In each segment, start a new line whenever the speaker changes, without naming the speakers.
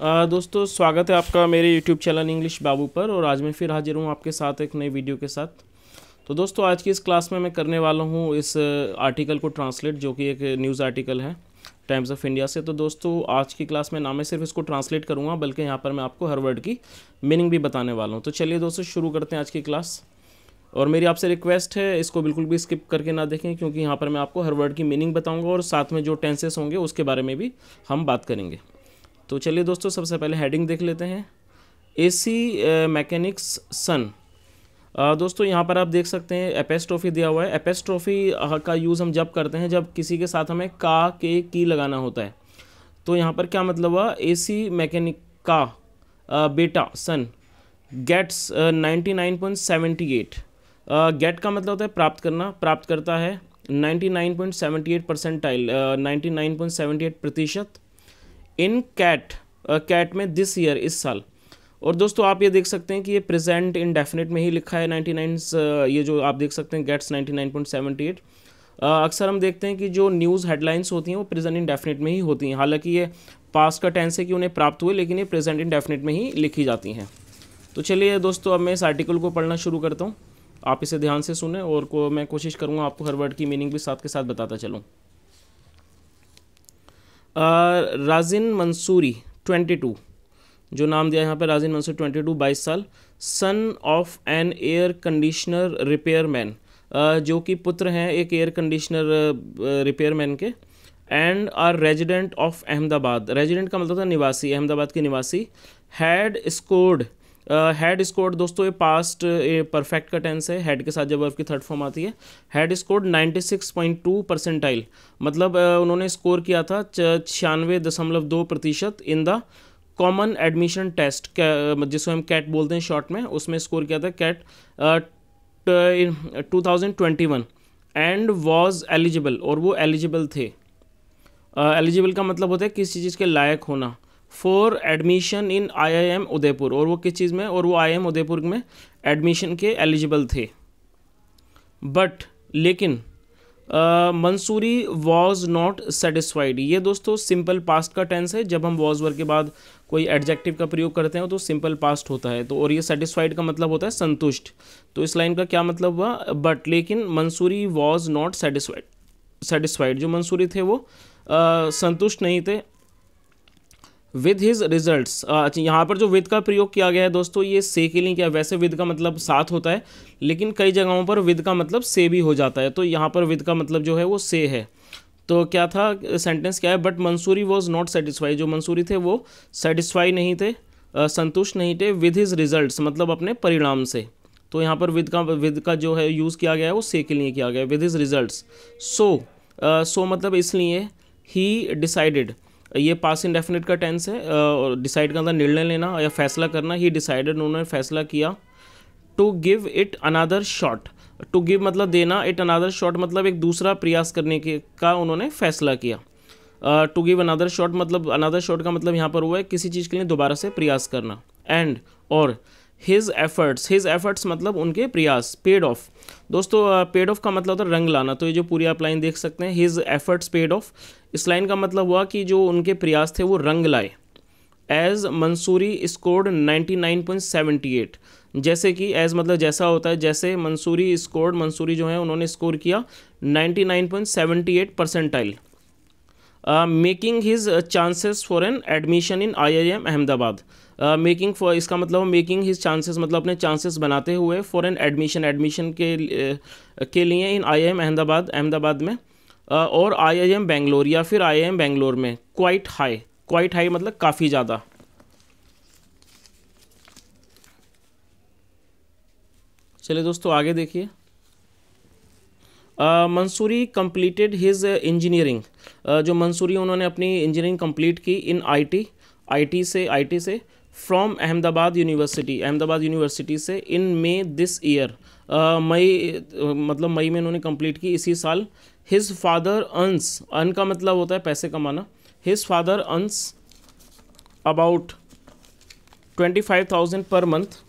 आ, दोस्तों स्वागत है आपका मेरे YouTube चैनल इंग्लिश बाबू पर और आज मैं फिर हाजिर हूँ आपके साथ एक नई वीडियो के साथ तो दोस्तों आज की इस क्लास में मैं करने वाला हूँ इस आर्टिकल को ट्रांसलेट जो कि एक न्यूज़ आर्टिकल है टाइम्स ऑफ इंडिया से तो दोस्तों आज की क्लास में ना मैं सिर्फ इसको ट्रांसलेट करूँगा बल्कि यहाँ पर मैं आपको हर वर्ड की मीनिंग भी बताने वाला हूँ तो चलिए दोस्तों शुरू करते हैं आज की क्लास और मेरी आपसे रिक्वेस्ट है इसको बिल्कुल भी स्किप करके ना देखें क्योंकि यहाँ पर मैं आपको हर वर्ड की मीनिंग बताऊँगा और साथ में जो टेंसेस होंगे उसके बारे में भी हम बात करेंगे तो चलिए दोस्तों सबसे पहले हेडिंग देख लेते हैं एसी मैकेनिक्स सन दोस्तों यहाँ पर आप देख सकते हैं एपेस्ट्रोफी दिया हुआ है एपेस्ट्रोफी का यूज़ हम जब करते हैं जब किसी के साथ हमें का के की लगाना होता है तो यहाँ पर क्या मतलब हुआ सी मैकेनिक का बेटा son gets ninety nine point seventy eight get का मतलब होता है प्राप्त करना प्राप्त करता है ninety nine point seventy eight percentile ninety nine point seventy eight प्रतिशत इन कैट कैट में दिस ईयर इस साल और दोस्तों आप ये देख सकते हैं कि ये प्रेजेंट इन डेफिनेट में ही लिखा है नाइन्टी ये जो आप देख सकते हैं गेट्स 99.78 अक्सर हम देखते हैं कि जो न्यूज़ हेडलाइंस होती हैं वो प्रेजेंट इन डेफिनेट में ही होती हैं हालांकि ये पास का टेंस है कि उन्हें प्राप्त हुए लेकिन ये प्रेजेंट इन डेफिनेट में ही लिखी जाती हैं तो चलिए दोस्तों अब मैं इस आर्टिकल को पढ़ना शुरू करता हूँ आप इसे ध्यान से सुने और को मैं कोशिश करूँगा आपको हर वर्ड की मीनिंग भी साथ के साथ बताता चलूँ राजिन मंसूरी ट्वेंटी टू जो नाम दिया यहाँ पर राजिन मंसूरी ट्वेंटी टू बाईस साल son of an air conditioner repair man जो कि पुत्र हैं एक एयर कंडीशनर रिपेयर मैन के and are resident of Ahmedabad resident का मतलब था निवासी अहमदाबाद के निवासी हैड स्कोर्ड हेड स्कोर्ड दोस्तों ये पास्ट ये परफेक्ट का टेंस है हेड के साथ जब आपकी की थर्ड फॉर्म आती है हेड स्कोर्ड 96.2 परसेंटाइल मतलब uh, उन्होंने स्कोर किया था छियानवे दशमलव दो प्रतिशत in the common admission test जिसको हम कैट बोलते हैं शॉर्ट में उसमें स्कोर किया था CAT two thousand twenty one and was eligible और वो एलिजिबल थे एलिजिबल uh, का मतलब होता है किसी चीज़ के लायक होना for admission in IIM Udaipur और वो किस चीज़ में और वो आईआईएम उदयपुर में एडमिशन के एलिजिबल थे बट लेकिन मंसूरी वॉज नॉट सेटिस्फाइड ये दोस्तों सिंपल पास्ट का टेंस है जब हम वॉज वर्ग के बाद कोई एडजेक्टिव का प्रयोग करते हैं तो सिंपल पास्ट होता है तो और ये सेटिस्फाइड का मतलब होता है संतुष्ट तो इस लाइन का क्या मतलब हुआ बट लेकिन Mansoori was not satisfied satisfied जो मंसूरी थे वो आ, संतुष्ट नहीं थे विद हिज रिजल्ट अच्छा यहाँ पर जो विद का प्रयोग किया गया है दोस्तों ये से के लिए क्या वैसे विद का मतलब साथ होता है लेकिन कई जगहों पर विद का मतलब से भी हो जाता है तो यहाँ पर विद का मतलब जो है वो से है तो क्या था सेंटेंस क्या है but Mansoori was not satisfy जो मंसूरी थे वो सेटिस्फाई नहीं थे uh, संतुष्ट नहीं थे विद हिज रिजल्ट मतलब अपने परिणाम से तो यहाँ पर विद का विद का जो है यूज़ किया गया है वो से के लिए किया गया with his result so so मतलब इसलिए ही डिसाइडेड ये पास इंडेफिनिट का टेंस है डिसाइड uh, करना निर्णय लेना या फैसला करना ही डिसाइडेड उन्होंने फैसला किया to give it another shot to give मतलब देना इट अनादर शॉट मतलब एक दूसरा प्रयास करने के का उन्होंने फैसला किया टू गिव अनादर शॉट मतलब अनादर शॉट का मतलब यहाँ पर हुआ है किसी चीज़ के लिए दोबारा से प्रयास करना एंड और हिज एफर्ट्स हिज एफर्ट्स मतलब उनके प्रयास पेड ऑफ दोस्तों पेड ऑफ का मतलब होता है रंग लाना तो ये जो पूरी आप लाइन देख सकते हैं हिज एफर्ट्स पेड ऑफ इस लाइन का मतलब हुआ कि जो उनके प्रयास थे वो रंग लाए एज मंसूरी स्कोर्ड 99.78 जैसे कि एज मतलब जैसा होता है जैसे मंसूरी स्कोर्ड मंसूरी जो है उन्होंने स्कोर किया 99.78 percentile making his chances for an admission in I I M Ahmedabad making for इसका मतलब मेकिंग हिज चांसेस मतलब अपने चांसेस बनाते हुए फॉर एन एडमिशन एडमिशन के uh, के लिए in I I M Ahmedabad Ahmedabad में uh, और आई आई एम बेंगलोर या फिर आई आई एम बेंगलोर में क्वाइट हाई क्वाइट हाई मतलब काफ़ी ज़्यादा चलिए दोस्तों आगे देखिए मंसूरी कंप्लीटेड हिज इंजीनियरिंग जो मंसूरी उन्होंने अपनी इंजीनियरिंग कंप्लीट की इन आईटी आईटी से आईटी से from Ahmedabad university Ahmedabad university से इन मे दिस ईयर मई मतलब मई में इन्होंने कंप्लीट की इसी साल हिज फादर अंस अन का मतलब होता है पैसे कमाना his father earns about twenty five thousand per month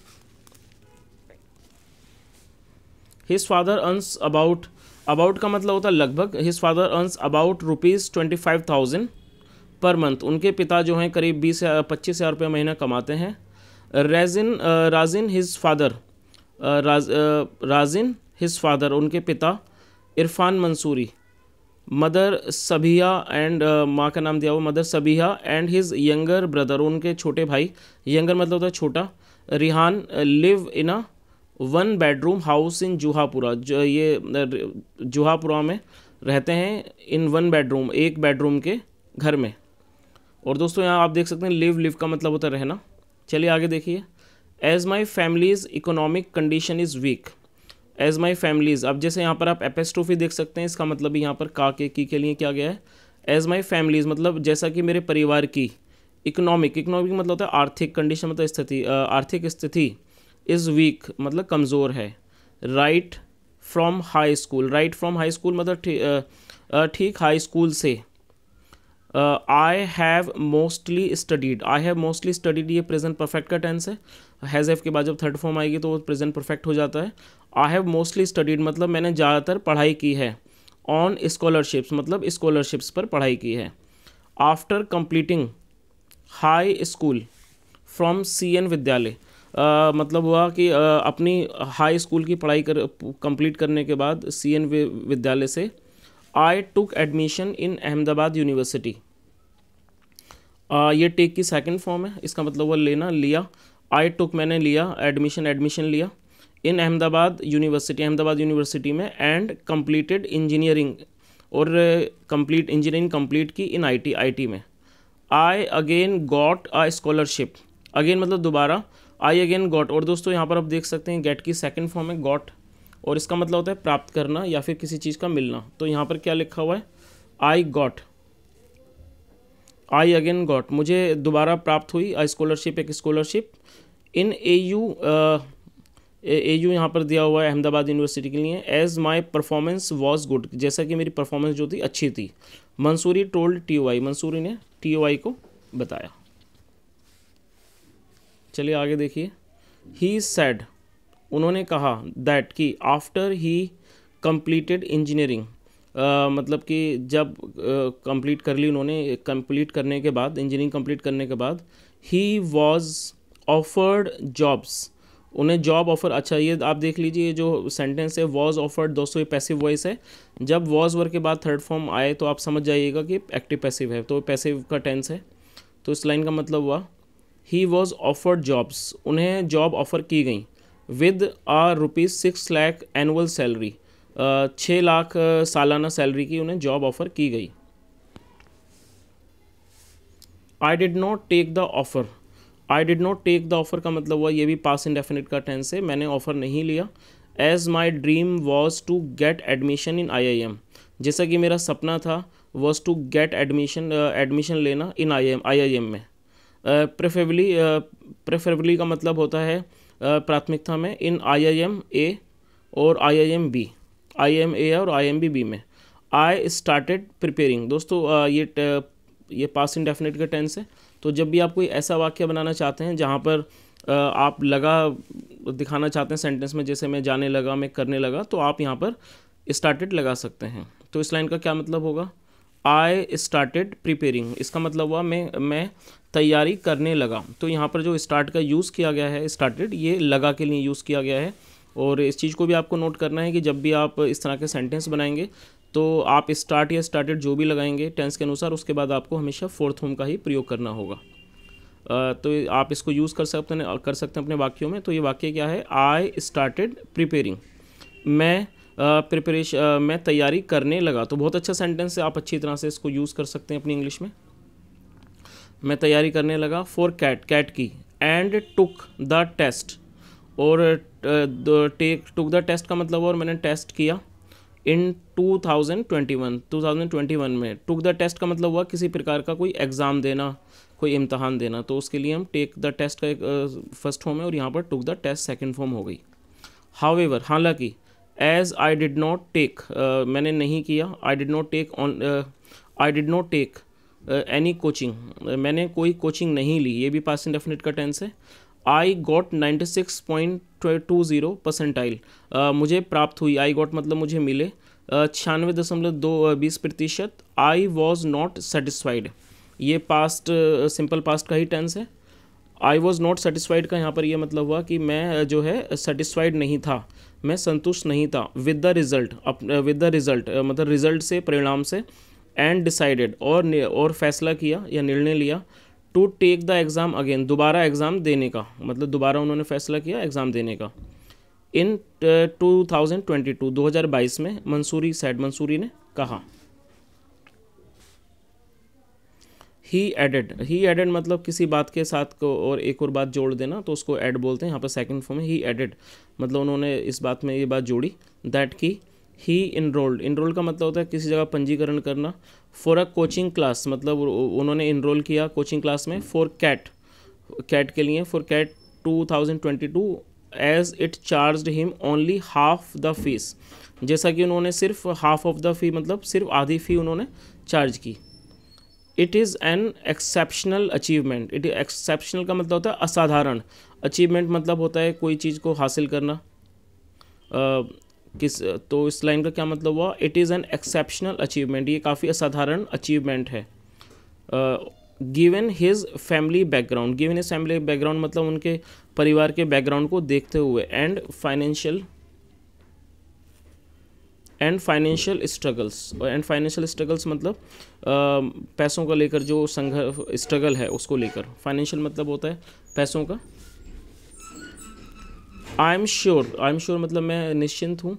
his father earns about about का मतलब होता है लगभग his father earns about rupees twenty five thousand per month उनके पिता जो हैं करीब बीस या पच्चीस हज़ार रुपये महीना कमाते हैं रेजिन राजिन हिज फादर राजिन हिज फादर उनके पिता इरफान मंसूरी मदर सबिया एंड माँ का नाम दिया हुआ mother Sabiya and his younger brother उनके छोटे भाई यंगर मतलब होता है छोटा Rihan live in a one bedroom house in Juhapura जो ये जूहापुरा में रहते हैं इन वन बेडरूम एक बेडरूम के घर में और दोस्तों यहाँ आप देख सकते हैं लिव लिव का मतलब होता है रहना चलिए आगे देखिए as my family's economic condition is weak as my family's अब जैसे यहाँ पर आप एपेस्ट्रोफी देख सकते हैं इसका मतलब यहाँ पर का के की के लिए क्या गया है एज माई फैमिलीज़ मतलब जैसा कि मेरे परिवार की इकोनॉमिक इकोनॉमिक मतलब होता है आर्थिक कंडीशन मतलब स्थिति आर्थिक स्थिति इज़ वीक मतलब कमज़ोर है right from high school right from high school मतलब ठीक हाई स्कूल से I have mostly studied I have mostly studied ये प्रेजेंट परफेक्ट का टेंस है हैज़ एफ के बाद जब थर्ड फॉर्म आएगी तो वो प्रेजेंट परफेक्ट हो जाता है आई हैव मोस्टली स्टडीड मतलब मैंने ज़्यादातर पढ़ाई की है ऑन स्कॉलरशिप्स मतलब स्कॉलरशिप्स पर पढ़ाई की है after completing high school from C N Vidyalaya आ, मतलब हुआ कि आ, अपनी हाई स्कूल की पढ़ाई कर कंप्लीट करने के बाद सी एन विद्यालय से I took admission in Ahmedabad university ये टेक की सेकंड फॉर्म है इसका मतलब वो लेना लिया आई टुक मैंने लिया एडमिशन एडमिशन लिया in Ahmedabad university Ahmedabad university में एंड कंप्लीटेड इंजीनियरिंग और कंप्लीट इंजीनियरिंग कंप्लीट की इन आईटी आईटी में I again got a scholarship again मतलब दोबारा आई अगेन गॉट और दोस्तों यहाँ पर आप देख सकते हैं गेट की सेकेंड फॉर्म है गॉट और इसका मतलब होता है प्राप्त करना या फिर किसी चीज़ का मिलना तो यहाँ पर क्या लिखा हुआ है I got I again got मुझे दोबारा प्राप्त हुई आई स्कॉलरशिप एक scholarship in A U A U यहाँ पर दिया हुआ है अहमदाबाद यूनिवर्सिटी के लिए as my performance was good जैसा कि मेरी परफॉर्मेंस जो थी अच्छी थी Mansuri told T O I Mansuri ने टी ओ आई को बताया चलिए आगे देखिए ही सेड उन्होंने कहा दैट कि आफ्टर ही कंप्लीटेड इंजीनियरिंग मतलब कि जब कंप्लीट uh, कर ली उन्होंने कंप्लीट करने के बाद इंजीनियरिंग कंप्लीट करने के बाद ही वॉज ऑफर्ड जॉब्स उन्हें जॉब ऑफर अच्छा ये आप देख लीजिए जो सेंटेंस है वॉज ऑफर्ड दोस्तों ये पैसिव वॉइस है जब वॉज वर्क के बाद थर्ड फॉर्म आए तो आप समझ जाइएगा कि एक्टिव पैसिव है तो पैसिव का टेंस है तो इस लाइन का मतलब हुआ ही वॉज ऑफर्ड जॉब्स उन्हें जॉब ऑफ़र की गई with a rupees six lakh annual salary छः लाख सालाना सैलरी की उन्हें जॉब ऑफ़र की गई I did not take the offer I did not take the offer का मतलब हुआ ये भी पास इन डेफिनेट का टेंस है मैंने ऑफ़र नहीं लिया as my dream was to get admission in I I M जैसा कि मेरा सपना था was to get admission admission लेना in I I M I I M में प्रेफरेबली प्रेफरेबली का मतलब होता है प्राथमिकता में इन आई आई एम ए और I I M B I M A और आई एम बी बी में आई स्टार्टेड प्रिपेयरिंग दोस्तों ये ये पास इन डेफिनेट का टेंस है तो जब भी आप कोई ऐसा वाक्य बनाना चाहते हैं जहाँ पर आप लगा दिखाना चाहते हैं सेंटेंस में जैसे मैं जाने लगा मैं करने लगा तो आप यहाँ पर स्टार्टेड लगा सकते हैं तो इस लाइन का क्या मतलब होगा आई स्टार्टेड प्रिपेयरिंग इसका मतलब हुआ मैं मैं तैयारी करने लगा तो यहाँ पर जो स्टार्ट का यूज़ किया गया है स्टार्टेड ये लगा के लिए यूज़ किया गया है और इस चीज़ को भी आपको नोट करना है कि जब भी आप इस तरह के सेंटेंस बनाएंगे तो आप स्टार्ट या स्टार्टेड जो भी लगाएंगे टेंस के अनुसार उसके बाद आपको हमेशा फोर्थ होम का ही प्रयोग करना होगा तो आप इसको यूज़ कर सकते हैं कर सकते हैं अपने वाक्यों में तो ये वाक्य क्या है आई स्टार्टेड प्रिपेयरिंग मैं प्रिपरेश मैं तैयारी करने लगा तो बहुत अच्छा सेंटेंस है आप अच्छी तरह से इसको यूज़ कर सकते हैं अपनी इंग्लिश में मैं तैयारी करने लगा फॉर कैट कैट की एंड टुक द टेस्ट और टेक टुक द टेस्ट का मतलब और मैंने टेस्ट किया इन 2021 2021 में टुक द टेस्ट का मतलब हुआ किसी प्रकार का कोई एग्ज़ाम देना कोई इम्तहान देना तो उसके लिए हम टेक द टेस्ट का एक फर्स्ट फॉर्म है और यहाँ पर took the test second form हो गई हाउ एवर हालांकि as I did not take मैंने नहीं किया I did not take on I did not take any coaching मैंने कोई कोचिंग नहीं ली ये भी पास इन डेफिनेट का टेंस है I got ninety six point two zero percentile मुझे प्राप्त हुई आई गॉट मतलब मुझे मिले uh, छियानवे दशमलव दो uh, बीस प्रतिशत आई वॉज नॉट सेटिस्फाइड ये पास्ट सिंपल पास्ट का ही टेंस है आई वॉज़ नॉट सेटिस्फाइड का यहाँ पर यह मतलब हुआ कि मैं uh, जो है सेटिस्फाइड नहीं था मैं संतुष्ट नहीं था with the result with the result मतलब रिज़ल्ट से परिणाम से एंड डिसाइडेड और और फैसला किया या निर्णय लिया to take the exam again दोबारा एग्ज़ाम देने का मतलब दोबारा उन्होंने फैसला किया एग्ज़ाम देने का in two thousand twenty two दो हज़ार बाईस में मंसूरी सैड मंसूरी ने कहा ही एडेड ही एडेड मतलब किसी बात के साथ को और एक और बात जोड़ देना तो उसको एड बोलते हैं यहाँ पर सेकेंड फॉर्म है ही एडेड मतलब उन्होंने इस बात में ये बात जोड़ी दैट की ही इनरोल्ड इनरोल का मतलब होता है किसी जगह पंजीकरण करना फॉर अ कोचिंग क्लास मतलब उन्होंने इनरोल किया कोचिंग क्लास में फॉर कैट कैट के लिए for CAT two thousand twenty two as it charge him only half the fees जैसा कि उन्होंने सिर्फ हाफ ऑफ द फी मतलब सिर्फ आधी फ़ी उन्होंने चार्ज की it is an exceptional achievement it exceptional का मतलब होता है असाधारण अचीवमेंट मतलब होता है कोई चीज़ को हासिल करना uh, किस तो इस लाइन का क्या मतलब हुआ it is an exceptional achievement ये काफ़ी असाधारण अचीवमेंट है given his family background given his family background मतलब उनके परिवार के बैकग्राउंड को देखते हुए and financial and financial struggles and financial struggles मतलब पैसों का लेकर जो संघर्ष स्ट्रगल है उसको लेकर फाइनेंशियल मतलब होता है पैसों का I am sure I am sure मतलब मैं निश्चिंत हूँ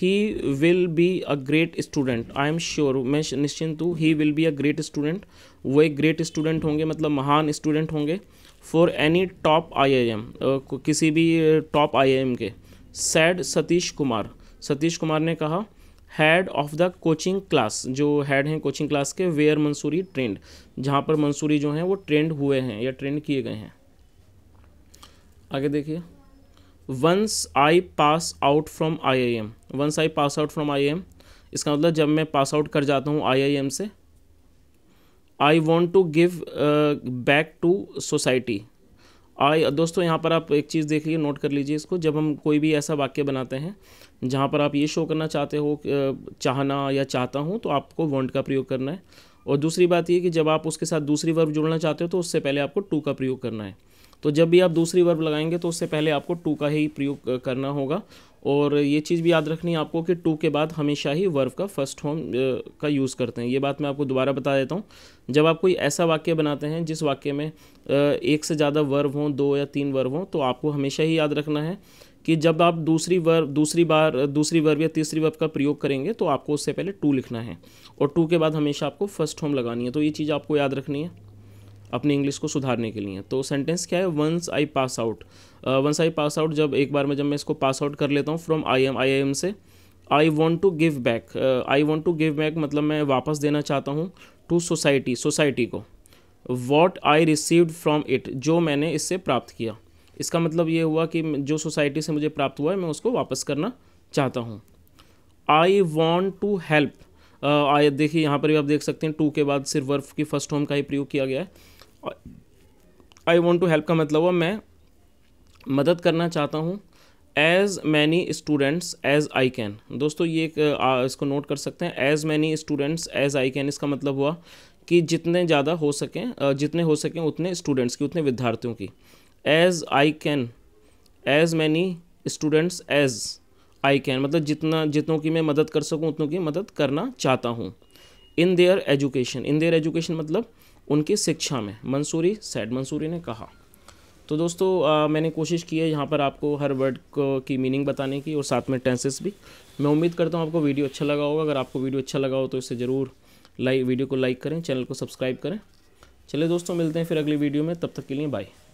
he will be a great student I am sure मैं निश्चिंत हूँ he will be a great student वो एक ग्रेट स्टूडेंट होंगे मतलब महान स्टूडेंट होंगे for any top I I M किसी भी टॉप आई आई एम के सैड सतीश कुमार सतीश कुमार ने कहा head of the coaching class जो हेड हैं कोचिंग क्लास के वेयर मंसूरी ट्रेंड जहाँ पर मंसूरी जो हैं वो ट्रेंड हुए हैं या ट्रेंड किए गए हैं आगे देखिए once I pass out from I I M once I pass out from I I M इसका मतलब जब मैं पास आउट कर जाता हूँ आई आई एम से I want to give back to society I दोस्तों यहाँ पर आप एक चीज़ देख लीजिए नोट कर लीजिए इसको जब हम कोई भी ऐसा वाक्य बनाते हैं जहाँ पर आप ये शो करना चाहते हो चाहना या चाहता हूँ तो आपको वॉन्ट का प्रयोग करना है और दूसरी बात ये कि जब आप उसके साथ दूसरी वर्ब जुड़ना चाहते हो तो उससे पहले आपको टू का प्रयोग करना है तो जब भी आप दूसरी वर्ब लगाएंगे तो उससे पहले आपको टू का ही प्रयोग करना होगा और ये चीज़ भी याद रखनी है आपको कि टू के बाद हमेशा ही वर्ब का फर्स्ट होम का यूज़ करते हैं ये बात मैं आपको दोबारा बता देता हूँ जब आप कोई ऐसा वाक्य बनाते हैं जिस वाक्य में एक से ज़्यादा वर्ब हों दो या तीन वर्ब हों तो आपको हमेशा ही याद रखना है कि जब आप दूसरी वर्ब दूसरी बार दूसरी वर्ब या तीसरी वर्ब का प्रयोग करेंगे तो आपको उससे पहले टू लिखना है और टू के बाद हमेशा आपको फर्स्ट होम लगानी है तो ये चीज़ आपको याद रखनी है अपनी इंग्लिश को सुधारने के लिए तो सेंटेंस क्या है once I pass out once I pass out जब एक बार में जब मैं इसको पास आउट कर लेता हूँ from I M I M से I want to give back I want to give back मतलब मैं वापस देना चाहता हूँ टू सोसाइटी सोसाइटी को what I received from it जो मैंने इससे प्राप्त किया इसका मतलब ये हुआ कि जो सोसाइटी से मुझे प्राप्त हुआ है मैं उसको वापस करना चाहता हूँ I want to help I देखिए यहाँ पर भी आप देख सकते हैं टू के बाद सिर्फ वर्फ की फर्स्ट होम का ही प्रयोग किया गया है आई वॉन्ट टू हेल्प का मतलब हुआ मैं मदद करना चाहता हूँ as many students as I can दोस्तों ये एक, आ, इसको नोट कर सकते हैं as many students as I can इसका मतलब हुआ कि जितने ज़्यादा हो सकें जितने हो सकें उतने स्टूडेंट्स की उतने विद्यार्थियों की as I can as many students as I can मतलब जितना जितनों की मैं मदद कर सकूँ उतनों की मदद करना चाहता हूँ in their education in their education मतलब उनकी शिक्षा में मंसूरी सैड मंसूरी ने कहा तो दोस्तों आ, मैंने कोशिश की है यहाँ पर आपको हर वर्ड को की मीनिंग बताने की और साथ में टेंसेस भी मैं उम्मीद करता हूँ आपको वीडियो अच्छा लगा होगा अगर आपको वीडियो अच्छा लगा हो तो इसे ज़रूर लाइक वीडियो को लाइक करें चैनल को सब्सक्राइब करें चलिए दोस्तों मिलते हैं फिर अगली वीडियो में तब तक के लिए बाय